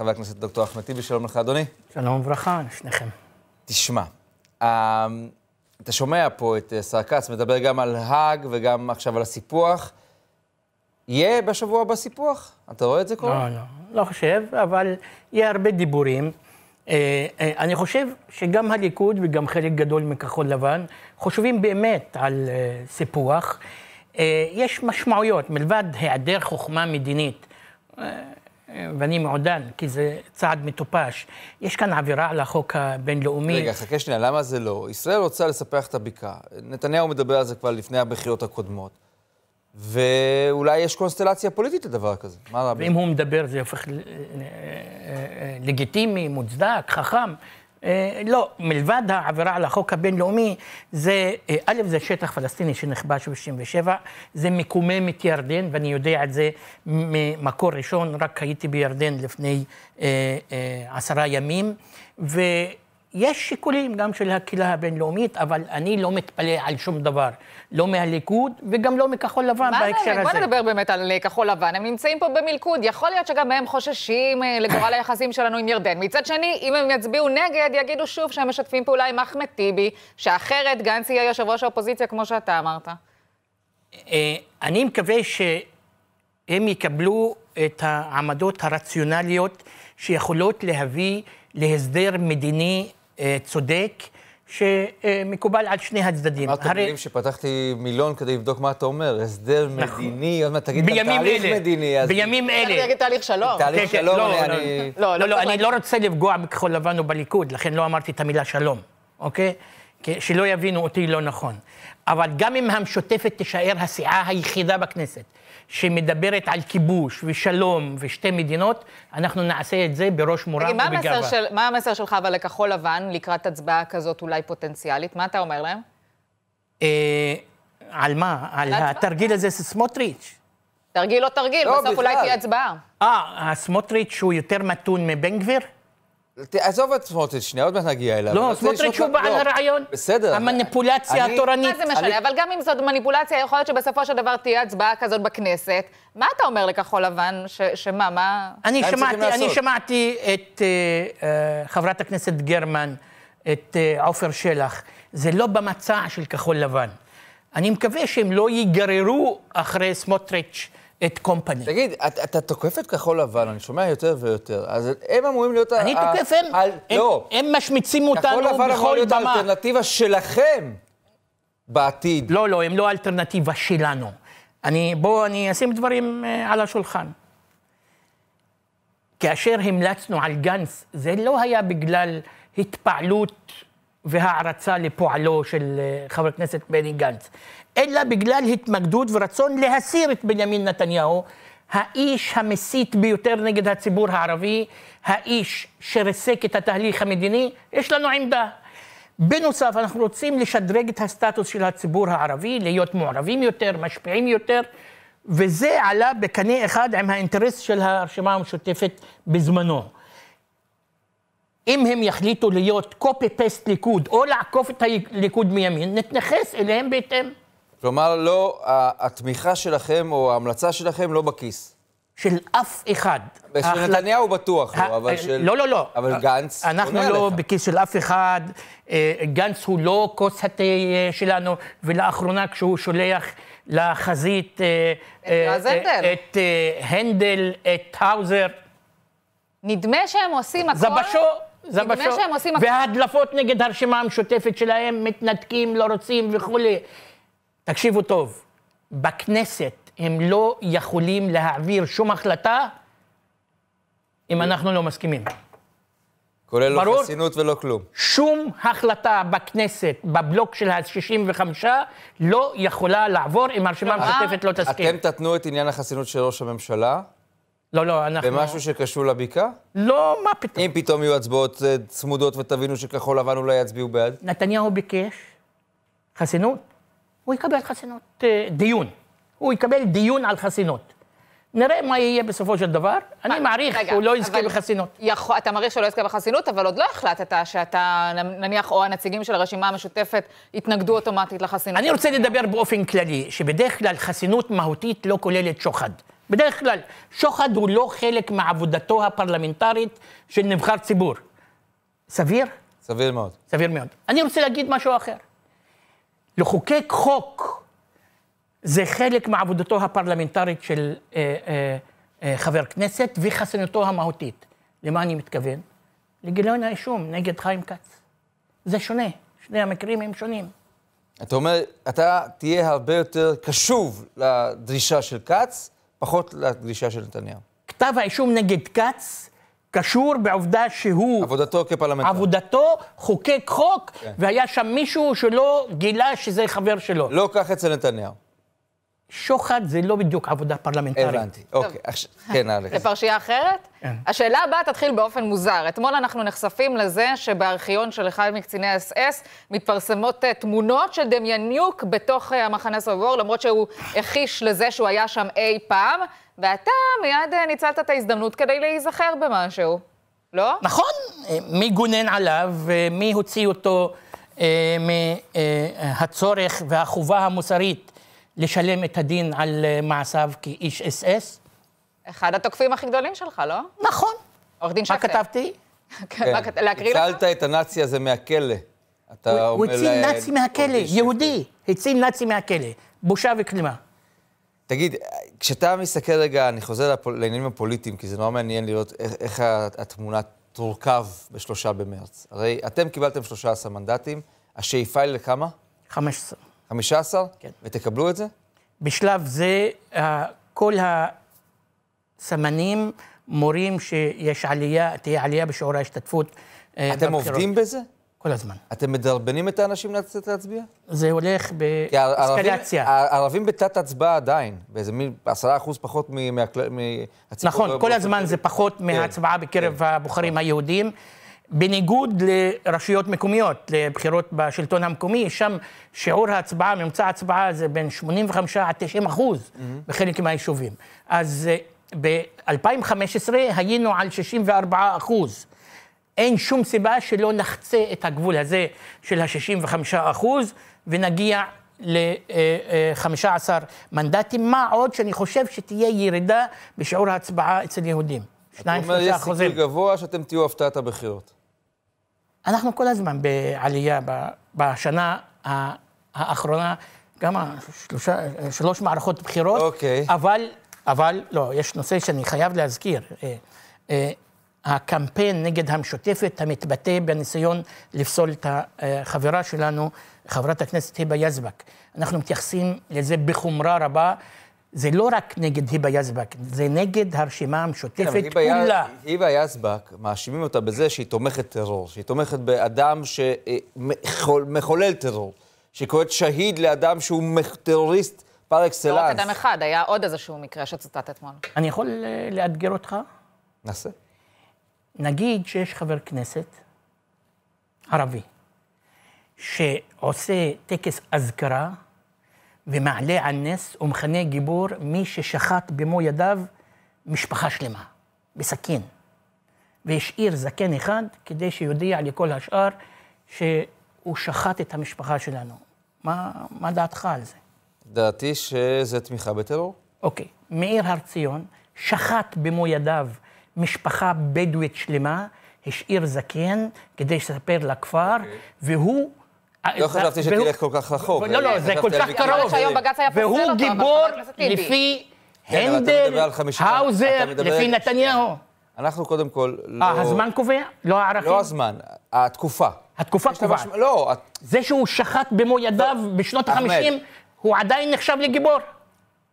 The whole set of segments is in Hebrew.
חבר הכנסת דוקטור אחמד טיבי, שלום לך, אדוני. שלום וברכה, שניכם. תשמע, אמ, אתה שומע פה את השר אה, כץ מדבר גם על האג וגם עכשיו על הסיפוח. יהיה בשבוע הבא סיפוח? אתה רואה את זה קורה? לא, לא, לא חושב, אבל יהיה הרבה דיבורים. אה, אה, אני חושב שגם הליכוד וגם חלק גדול מכחול לבן חושבים באמת על סיפוח. יש משמעויות, מלבד היעדר חוכמה מדינית. ואני מעודן, כי זה צעד מטופש. יש כאן עבירה על החוק הבינלאומי. רגע, חכה שנייה, למה זה לא? ישראל רוצה לספח את הבקעה. נתניהו מדבר על זה כבר לפני הבחירות הקודמות. ואולי יש קונסטלציה פוליטית לדבר כזה. מה רע בזה? ואם הוא מדבר זה הופך אה, אה, אה, לגיטימי, מוצדק, חכם. אה, לא, מלבד העבירה על החוק הבינלאומי, זה, אה, א', זה שטח פלסטיני שנכבש ב-67', זה מקומם את ירדן, ואני יודע את זה ממקור ראשון, רק הייתי בירדן לפני אה, עשרה ימים, ו... יש שיקולים גם של הקהילה הבינלאומית, אבל אני לא מתפלא על שום דבר. לא מהליכוד וגם לא מכחול לבן בהקשר הזה. בוא נדבר באמת על אה, כחול לבן. הם נמצאים פה במלכוד, יכול להיות שגם הם חוששים אה, לגורל היחסים שלנו עם ירדן. מצד שני, אם הם יצביעו נגד, יגידו שוב שהם משתפים פעולה עם אחמד טיבי, שאחרת גנץ יהיה יושב ראש האופוזיציה, כמו שאתה אמרת. אה, אני מקווה שהם יקבלו את העמדות הרציונליות שיכולות להביא להסדר מדיני אה, צודק, שמקובל על שני הצדדים. אמרת הרי... מילים שפתחתי מילון כדי לבדוק מה אתה אומר, הסדר נכון. מדיני, עוד מעט תגיד גם תהליך אלה. מדיני. אז... בימים אלה. אני אגיד תהליך שלום. תהליך כן, כן, שלום, לא, לא, אני... לא, לא, לא, לא, לא, לא אני לא רוצה לפגוע בכחול לבן או בליכוד, לכן לא אמרתי את המילה שלום, אוקיי? שלא יבינו אותי לא נכון. אבל גם אם המשותפת תישאר הסיעה היחידה בכנסת, שמדברת על כיבוש ושלום ושתי מדינות, אנחנו נעשה את זה בראש מורם ובגאווה. תגיד, מה המסר, של, מה המסר שלך אבל לכחול לבן לקראת הצבעה כזאת אולי פוטנציאלית? מה אתה אומר להם? אה, על מה? על הצבע? התרגיל הזה של סמוטריץ'. תרגיל או לא תרגיל, לא, בסוף בכלל. אולי תהיה הצבעה. אה, הסמוטריץ' הוא יותר מתון מבן גביר? תעזוב את סמוטריץ' שנייה, עוד מעט נגיע אליו. לא, סמוטריץ' הוא בעל לא. הרעיון. בסדר. המניפולציה התורנית. מה זה משנה? אבל גם אם זאת מניפולציה, יכול להיות שבסופו של דבר תהיה הצבעה כזאת בכנסת. מה אתה אומר לכחול לבן? שמה, מה... אני שמעתי את אה, אה, חברת הכנסת גרמן, את אה, עופר שלח. זה לא במצע של כחול לבן. אני מקווה שהם לא ייגררו אחרי סמוטריץ'. את קומפני. תגיד, אתה, אתה תוקף את כחול לבן, אני שומע יותר ויותר. אז הם אמורים להיות... אני ה- תוקף, הם, על... הם, לא. הם משמיצים אותנו בכל במה. כחול לבן אמור להיות האלטרנטיבה שלכם בעתיד. לא, לא, הם לא האלטרנטיבה שלנו. אני, בואו אני אשים דברים אה, על השולחן. כאשר המלצנו על גנץ, זה לא היה בגלל התפעלות והערצה לפועלו של אה, חבר הכנסת בני גנץ, אלא בגלל התמקדות ורצון להסיר את בנימין נתניהו, האיש המסית ביותר נגד הציבור הערבי, האיש שריסק את התהליך המדיני, יש לנו עמדה. בנוסף, אנחנו רוצים לשדרג את הסטטוס של הציבור הערבי, להיות מעורבים יותר, משפיעים יותר, וזה עלה בקנה אחד עם האינטרס של הרשימה המשותפת בזמנו. אם הם יחליטו להיות קופי-פסט ליכוד, או לעקוף את הליכוד מימין, נתנכס אליהם בהתאם. כלומר, לא, התמיכה שלכם או ההמלצה שלכם לא בכיס. של אף אחד. של החלט... נתניהו בטוח ה... לא, אבל אה, של... לא, לא, לא. אבל אה, גנץ אנחנו לא עליך. בכיס של אף אחד. אה, גנץ הוא לא כוס התה שלנו, ולאחרונה כשהוא שולח לחזית... את הנדל. את הנדל, את האוזר. נדמה שהם עושים הכול... זבשו. זה מה שהם עושים... וההדלפות נגד הרשימה המשותפת שלהם, מתנתקים, לא רוצים וכולי. תקשיבו טוב, בכנסת הם לא יכולים להעביר שום החלטה אם אנחנו לא מסכימים. כולל לא חסינות ולא כלום. שום החלטה בכנסת, בבלוק של ה-65, לא יכולה לעבור אם הרשימה כן, המשותפת לא תסכים. אתם תתנו את עניין החסינות של ראש הממשלה, לא, לא, אנחנו... במשהו שקשור לבקעה? לא, מה פתאום. אם פתאום יהיו הצבעות אה, צמודות ותבינו שכחול לבן אולי יצביעו בעד? נתניהו ביקש חסינות, הוא יקבל חסינות, אה, דיון. הוא יקבל דיון על חסינות. נראה מה יהיה בסופו של דבר. אני אה, מעריך שהוא לא יזכה בחסינות. יכול, אתה מעריך שהוא לא יזכה בחסינות, אבל עוד לא החלטת שאתה, נניח, או הנציגים של הרשימה המשותפת יתנגדו אוטומטית לחסינות. אני רוצה לדבר באופן כללי, שבדרך כלל חסינות מהותית לא כוללת שוחד. בדרך כלל, שוחד הוא לא חלק מעבודתו הפרלמנטרית של נבחר ציבור. סביר? סביר מאוד. סביר מאוד. אני רוצה להגיד משהו אחר. לחוקק חוק זה חלק מעבודתו הפרלמנטרית של אה, אה, אה, חבר כנסת וחסינותו המהותית. למה אני מתכוון? לגיליון האישום נגד חיים כץ. זה שונה, שני המקרים הם שונים. אתה אומר, אתה תהיה הרבה יותר קשוב לדרישה של כץ, פחות לגלישה של נתניהו. כתב האישום נגד כץ קשור בעובדה שהוא... עבודתו כפרלמנטר. עבודתו, חוקק חוק, כן. והיה שם מישהו שלא גילה שזה חבר שלו. לא כך אצל נתניהו. שוחד זה לא בדיוק עבודה פרלמנטרית. הבנתי, אוקיי. כן, אלכס. לפרשייה אחרת? כן. השאלה הבאה תתחיל באופן מוזר. אתמול אנחנו נחשפים לזה שבארכיון של אחד מקציני האס-אס מתפרסמות אה, תמונות של דמיאניוק בתוך אה, המחנה סובור, למרות שהוא הכיש לזה שהוא היה שם אי פעם, ואתה מיד אה, ניצלת את ההזדמנות כדי להיזכר במשהו, לא? נכון, מי גונן עליו, מי הוציא אותו מהצורך והחובה המוסרית. לשלם את הדין על אה, מעשיו כאיש אס אס. אחד התוקפים הכי גדולים שלך, לא? נכון. עורך דין שפר. כן, מה כן. כתבתי? להקריא לך? הצלת את הנאצי הזה מהכלא. אתה אומר... הוא הציל נאצי מהכלא, יהודי. הציל נאצי מהכלא. בושה וכלימה. תגיד, כשאתה מסתכל רגע, אני חוזר לעניינים הפוליטיים, כי זה נורא מעניין לראות איך התמונה תורכב בשלושה במרץ. הרי אתם קיבלתם 13 מנדטים, השאיפה היא לכמה? 15. 15? כן. ותקבלו את זה? בשלב זה, כל הסמנים מורים שיש עלייה, תהיה עלייה בשיעור ההשתתפות אה, אתם בבחירות. אתם עובדים בזה? כל הזמן. אתם מדרבנים את האנשים לצאת להצביע? זה הולך באסקלציה. הערבים בתת הצבעה עדיין, באיזה מין עשרה אחוז פחות מהציבור. נכון, לא כל הזמן זה פחות כן, מההצבעה בקרב כן, הבוחרים נכון. היהודים. בניגוד לרשויות מקומיות, לבחירות בשלטון המקומי, שם שיעור ההצבעה, ממוצע ההצבעה זה בין 85 עד 90 אחוז mm-hmm. בחלק מהיישובים. אז אה, ב-2015 היינו על 64 אחוז. אין שום סיבה שלא נחצה את הגבול הזה של ה-65 אחוז ונגיע ל-15 אה, אה, מנדטים, מה עוד שאני חושב שתהיה ירידה בשיעור ההצבעה אצל יהודים. 2-3 אחוזים. זאת אומרת, יש סיכוי גבוה שאתם תהיו הפתעת הבחירות. אנחנו כל הזמן בעלייה בשנה האחרונה, גם שלושה, שלוש מערכות בחירות, אוקיי. אבל, אבל לא, יש נושא שאני חייב להזכיר. אה, אה, הקמפיין נגד המשותפת המתבטא בניסיון לפסול את החברה אה, שלנו, חברת הכנסת היבה יזבק. אנחנו מתייחסים לזה בחומרה רבה. זה לא רק נגד היבה יזבק, זה נגד הרשימה המשותפת כן, כולה. היבה יזבק, מאשימים אותה בזה שהיא תומכת טרור, שהיא תומכת באדם שמחולל אה, טרור, שהיא קוראת שהיד לאדם שהוא טרוריסט פר אקסלנס. לא רק אדם אחד, היה עוד איזשהו מקרה שצוטט אתמול. אני יכול אה, לאתגר אותך? נעשה. נגיד שיש חבר כנסת ערבי שעושה טקס אזכרה, ומעלה על נס ומכנה גיבור מי ששחט במו ידיו משפחה שלמה, בסכין. והשאיר זקן אחד כדי שיודיע לכל השאר שהוא שחט את המשפחה שלנו. מה, מה דעתך על זה? דעתי שזה תמיכה בטרור. אוקיי. מאיר הר ציון שחט במו ידיו משפחה בדואית שלמה, השאיר זקן כדי לספר לכפר, okay. אוקיי. והוא לא אה, חשבתי אה, שתלך כל כך רחוק. לא, לא, זה כל כך קרוב. והוא גיבור לפי כן, הנדל, האוזר, לפי נתניהו. אנחנו קודם כל אה, לא... אה, הזמן קובע? לא הערכים? לא הזמן, התקופה. התקופה קובעת. לא. את... זה שהוא שחט במו ידיו לא, בשנות ה-50, הוא עדיין נחשב לגיבור.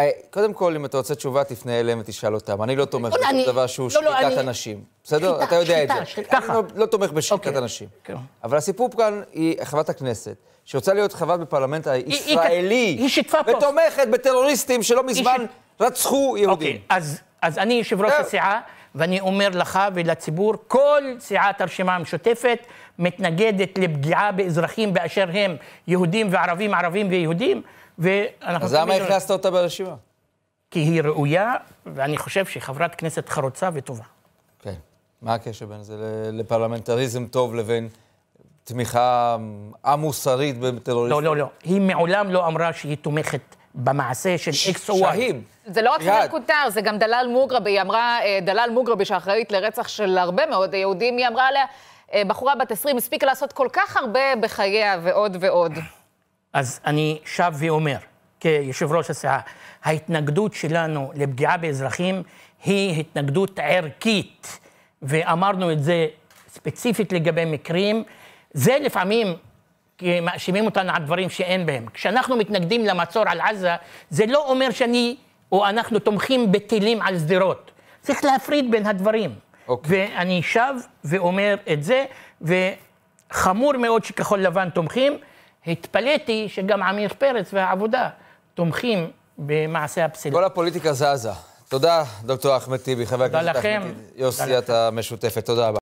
אה, קודם כל, אם אתה רוצה תשובה, תפנה אליהם ותשאל אותם. אני לא תומך בשום דבר שהוא שחיקת אנשים. בסדר? אתה יודע את זה. אני לא, לא תומך בשחיקת אנשים. אוקיי. כן. אבל הסיפור כאן היא חברת הכנסת, שרוצה להיות חברת בפרלמנט הישראלי, ותומכת בטרוריסטים שלא מזמן רצחו יהודים. אוקיי, אז אני יושב-ראש הסיעה, ואני אומר לך ולציבור, כל סיעת הרשימה המשותפת מתנגדת לפגיעה באזרחים באשר הם יהודים וערבים, ערבים ויהודים. ואנחנו... אז למה הכנסת אותה ברשימה? כי היא ראויה, ואני חושב שהיא חברת כנסת חרוצה וטובה. כן. מה הקשר בין זה לפרלמנטריזם טוב לבין תמיכה א-מוסרית אמ, בטרוריסטים? לא, לא, לא. היא מעולם לא אמרה שהיא תומכת במעשה של אקס או וואי. זה לא רק חבר קוטר, זה גם דלאל מוגרבי. היא אמרה, אה, דלאל מוגרבי, שאחראית לרצח של הרבה מאוד יהודים, היא אמרה עליה, אה, בחורה בת 20 הספיקה לעשות כל כך הרבה בחייה ועוד ועוד. אז אני שב ואומר, כיושב ראש הסיעה, ההתנגדות שלנו לפגיעה באזרחים היא התנגדות ערכית, ואמרנו את זה ספציפית לגבי מקרים, זה לפעמים כי מאשימים אותנו על דברים שאין בהם. כשאנחנו מתנגדים למצור על עזה, זה לא אומר שאני או אנחנו תומכים בטילים על שדרות. צריך להפריד בין הדברים. Okay. אוקיי. ואני שב ואומר את זה, וחמור מאוד שכחול לבן תומכים. התפלאתי שגם עמיר פרץ והעבודה תומכים במעשה הפסילה. כל הפוליטיקה זזה. תודה, דוקטור אחמד טיבי, חבר הכנסת אחמד טיבי, יוסי, אתה משותפת, תודה רבה.